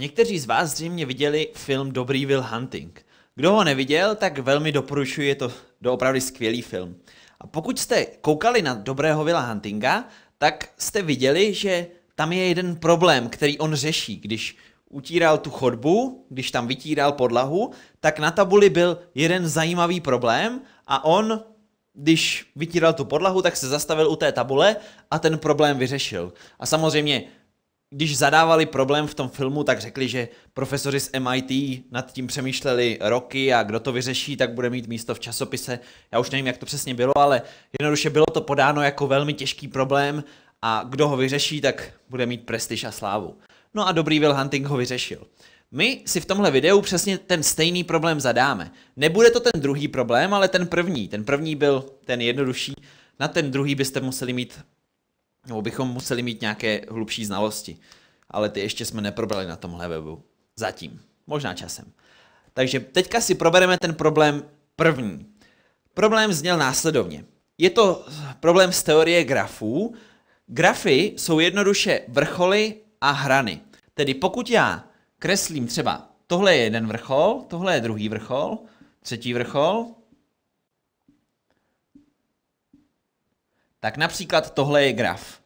Někteří z vás zřejmě viděli film Dobrý Will Hunting. Kdo ho neviděl, tak velmi doporučuji, je to doopravdy skvělý film. A pokud jste koukali na Dobrého Villa Huntinga, tak jste viděli, že tam je jeden problém, který on řeší. Když utíral tu chodbu, když tam vytíral podlahu, tak na tabuli byl jeden zajímavý problém a on, když vytíral tu podlahu, tak se zastavil u té tabule a ten problém vyřešil. A samozřejmě když zadávali problém v tom filmu, tak řekli, že profesoři z MIT nad tím přemýšleli roky a kdo to vyřeší, tak bude mít místo v časopise. Já už nevím, jak to přesně bylo, ale jednoduše bylo to podáno jako velmi těžký problém a kdo ho vyřeší, tak bude mít prestiž a slávu. No a dobrý Will Hunting ho vyřešil. My si v tomhle videu přesně ten stejný problém zadáme. Nebude to ten druhý problém, ale ten první. Ten první byl ten jednodušší, na ten druhý byste museli mít nebo bychom museli mít nějaké hlubší znalosti. Ale ty ještě jsme neprobrali na tomhle webu. Zatím. Možná časem. Takže teďka si probereme ten problém první. Problém zněl následovně. Je to problém z teorie grafů. Grafy jsou jednoduše vrcholy a hrany. Tedy pokud já kreslím třeba tohle je jeden vrchol, tohle je druhý vrchol, třetí vrchol, Tak například tohle je graf.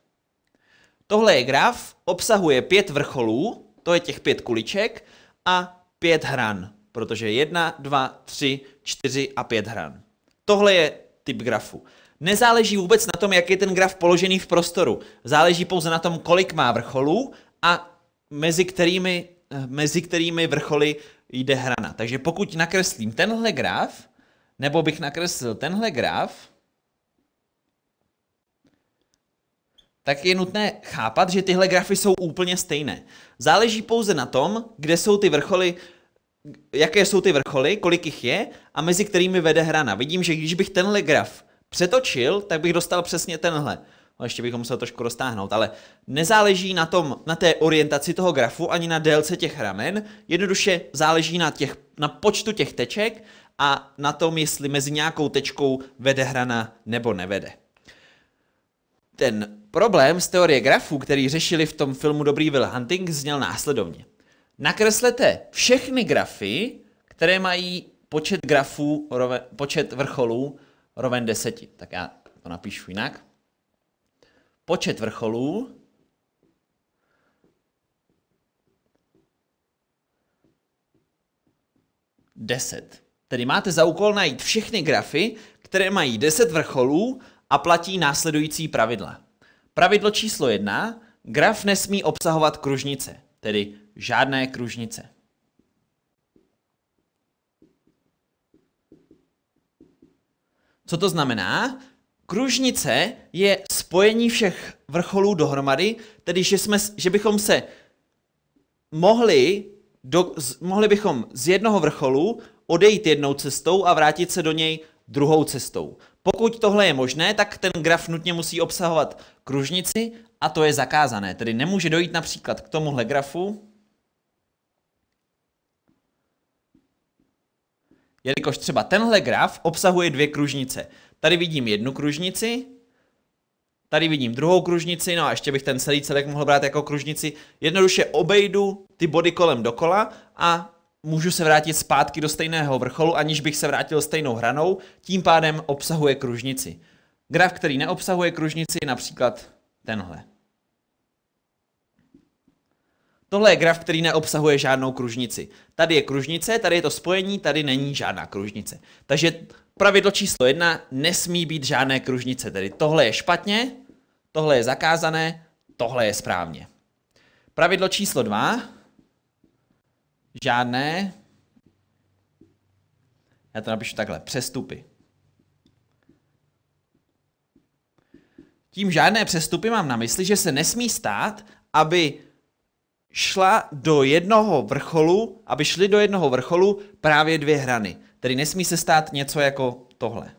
Tohle je graf, obsahuje pět vrcholů, to je těch pět kuliček, a pět hran, protože jedna, dva, tři, čtyři a pět hran. Tohle je typ grafu. Nezáleží vůbec na tom, jak je ten graf položený v prostoru. Záleží pouze na tom, kolik má vrcholů a mezi kterými, mezi kterými vrcholy jde hrana. Takže pokud nakreslím tenhle graf, nebo bych nakreslil tenhle graf, tak je nutné chápat, že tyhle grafy jsou úplně stejné. Záleží pouze na tom, kde jsou ty vrcholy, jaké jsou ty vrcholy, kolik jich je a mezi kterými vede hrana. Vidím, že když bych tenhle graf přetočil, tak bych dostal přesně tenhle. No, ještě bychom musel trošku roztáhnout, ale nezáleží na tom, na té orientaci toho grafu ani na délce těch ramen, jednoduše záleží na, těch, na počtu těch teček a na tom, jestli mezi nějakou tečkou vede hrana nebo nevede. Ten Problém z teorie grafů, který řešili v tom filmu Dobrý Will Hunting, zněl následovně. Nakreslete všechny grafy, které mají počet grafů, roven, počet vrcholů roven 10. Tak já to napíšu jinak. Počet vrcholů deset. Tedy máte za úkol najít všechny grafy, které mají 10 vrcholů a platí následující pravidla. Pravidlo číslo jedna. Graf nesmí obsahovat kružnice, tedy žádné kružnice. Co to znamená? Kružnice je spojení všech vrcholů dohromady, tedy že, jsme, že bychom se mohli, do, z, mohli bychom z jednoho vrcholu odejít jednou cestou a vrátit se do něj druhou cestou. Pokud tohle je možné, tak ten graf nutně musí obsahovat kružnici a to je zakázané. Tedy nemůže dojít například k tomuhle grafu, jelikož třeba tenhle graf obsahuje dvě kružnice. Tady vidím jednu kružnici, tady vidím druhou kružnici, no a ještě bych ten celý celek mohl brát jako kružnici. Jednoduše obejdu ty body kolem dokola a můžu se vrátit zpátky do stejného vrcholu, aniž bych se vrátil stejnou hranou, tím pádem obsahuje kružnici. Graf, který neobsahuje kružnici, je například tenhle. Tohle je graf, který neobsahuje žádnou kružnici. Tady je kružnice, tady je to spojení, tady není žádná kružnice. Takže pravidlo číslo jedna, nesmí být žádné kružnice. Tedy tohle je špatně, tohle je zakázané, tohle je správně. Pravidlo číslo dva, žádné, já to napíšu takhle, přestupy. Tím žádné přestupy mám na mysli, že se nesmí stát, aby šla do jednoho vrcholu, aby šly do jednoho vrcholu právě dvě hrany. Tedy nesmí se stát něco jako tohle.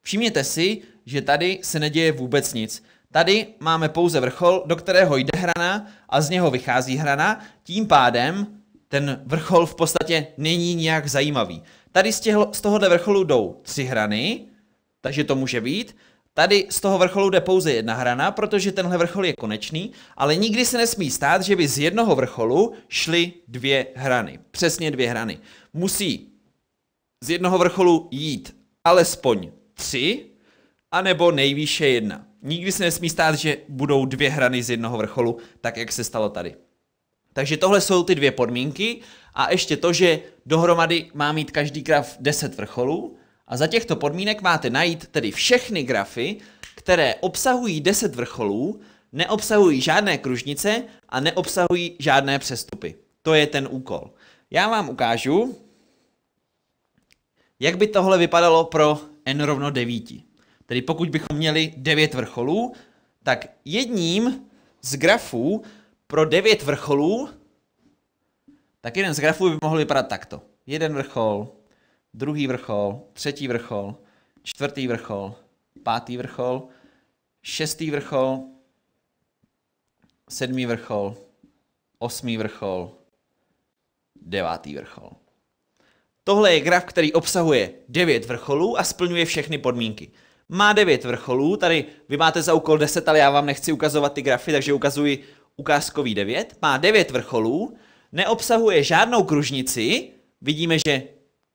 Všimněte si, že tady se neděje vůbec nic. Tady máme pouze vrchol, do kterého jde hrana a z něho vychází hrana, tím pádem ten vrchol v podstatě není nijak zajímavý. Tady z, těhlo, z tohohle vrcholu jdou tři hrany, takže to může být. Tady z toho vrcholu jde pouze jedna hrana, protože tenhle vrchol je konečný, ale nikdy se nesmí stát, že by z jednoho vrcholu šly dvě hrany. Přesně dvě hrany. Musí z jednoho vrcholu jít alespoň tři, anebo nejvýše jedna nikdy se nesmí stát, že budou dvě hrany z jednoho vrcholu, tak jak se stalo tady. Takže tohle jsou ty dvě podmínky a ještě to, že dohromady má mít každý graf 10 vrcholů a za těchto podmínek máte najít tedy všechny grafy, které obsahují 10 vrcholů, neobsahují žádné kružnice a neobsahují žádné přestupy. To je ten úkol. Já vám ukážu, jak by tohle vypadalo pro n rovno 9. Tedy pokud bychom měli 9 vrcholů, tak jedním z grafů pro 9 vrcholů, tak jeden z grafů by mohl vypadat takto. Jeden vrchol, druhý vrchol, třetí vrchol, čtvrtý vrchol, pátý vrchol, šestý vrchol, sedmý vrchol, osmý vrchol, devátý vrchol. Tohle je graf, který obsahuje devět vrcholů a splňuje všechny podmínky. Má 9 vrcholů, tady vy máte za úkol 10, ale já vám nechci ukazovat ty grafy, takže ukazuji ukázkový 9. Má 9 vrcholů, neobsahuje žádnou kružnici, vidíme, že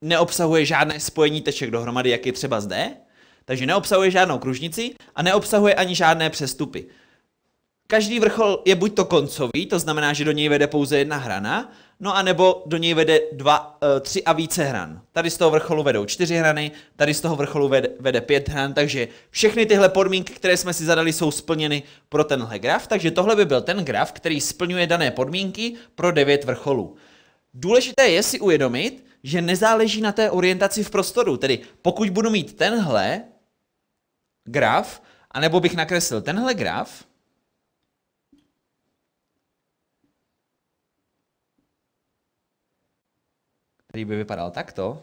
neobsahuje žádné spojení teček dohromady, jak je třeba zde, takže neobsahuje žádnou kružnici a neobsahuje ani žádné přestupy. Každý vrchol je buď to koncový, to znamená, že do něj vede pouze jedna hrana, no a nebo do něj vede dva, eh, tři a více hran. Tady z toho vrcholu vedou čtyři hrany, tady z toho vrcholu vede, vede pět hran, takže všechny tyhle podmínky, které jsme si zadali, jsou splněny pro tenhle graf, takže tohle by byl ten graf, který splňuje dané podmínky pro devět vrcholů. Důležité je si uvědomit, že nezáleží na té orientaci v prostoru, tedy pokud budu mít tenhle graf, anebo bych nakreslil tenhle graf, který by vypadal takto,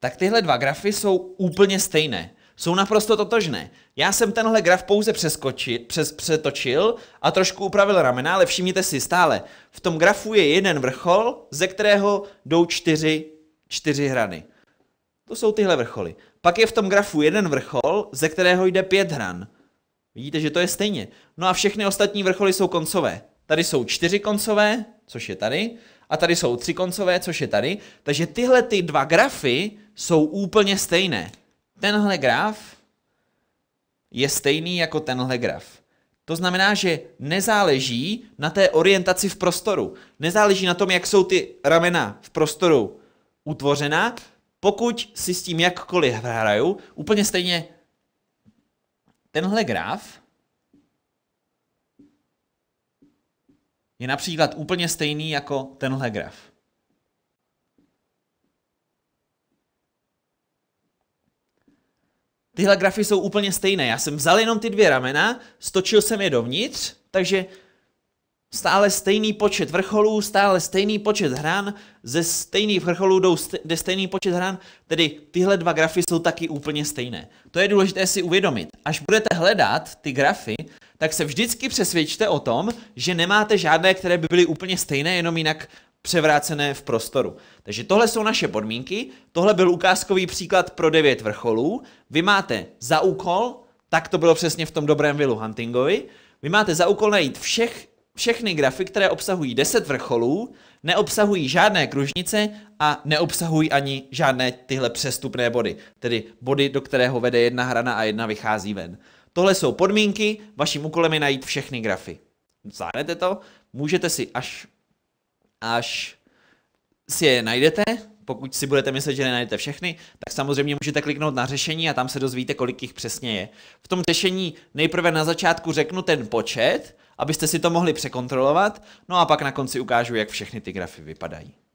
tak tyhle dva grafy jsou úplně stejné. Jsou naprosto totožné. Já jsem tenhle graf pouze přeskočil, přes, přetočil a trošku upravil ramena, ale všimněte si stále, v tom grafu je jeden vrchol, ze kterého jdou čtyři, čtyři hrany. To jsou tyhle vrcholy. Pak je v tom grafu jeden vrchol, ze kterého jde pět hran. Vidíte, že to je stejně. No a všechny ostatní vrcholy jsou koncové. Tady jsou čtyři koncové, což je tady a tady jsou tři koncové, což je tady. Takže tyhle ty dva grafy jsou úplně stejné. Tenhle graf je stejný jako tenhle graf. To znamená, že nezáleží na té orientaci v prostoru. Nezáleží na tom, jak jsou ty ramena v prostoru utvořena, pokud si s tím jakkoliv hraju, úplně stejně tenhle graf je například úplně stejný jako tenhle graf. Tyhle grafy jsou úplně stejné. Já jsem vzal jenom ty dvě ramena, stočil jsem je dovnitř, takže Stále stejný počet vrcholů, stále stejný počet hran, ze stejných vrcholů jdou jde stejný počet hran, tedy tyhle dva grafy jsou taky úplně stejné. To je důležité si uvědomit. Až budete hledat ty grafy, tak se vždycky přesvědčte o tom, že nemáte žádné, které by byly úplně stejné, jenom jinak převrácené v prostoru. Takže tohle jsou naše podmínky, tohle byl ukázkový příklad pro devět vrcholů. Vy máte za úkol, tak to bylo přesně v tom dobrém vilu Huntingovi, vy máte za úkol najít všech všechny grafy, které obsahují 10 vrcholů, neobsahují žádné kružnice a neobsahují ani žádné tyhle přestupné body, tedy body, do kterého vede jedna hrana a jedna vychází ven. Tohle jsou podmínky, vaším úkolem je najít všechny grafy. Zvládnete to? Můžete si až, až si je najdete, pokud si budete myslet, že nenajdete všechny, tak samozřejmě můžete kliknout na řešení a tam se dozvíte, kolik jich přesně je. V tom řešení nejprve na začátku řeknu ten počet, abyste si to mohli překontrolovat, no a pak na konci ukážu, jak všechny ty grafy vypadají.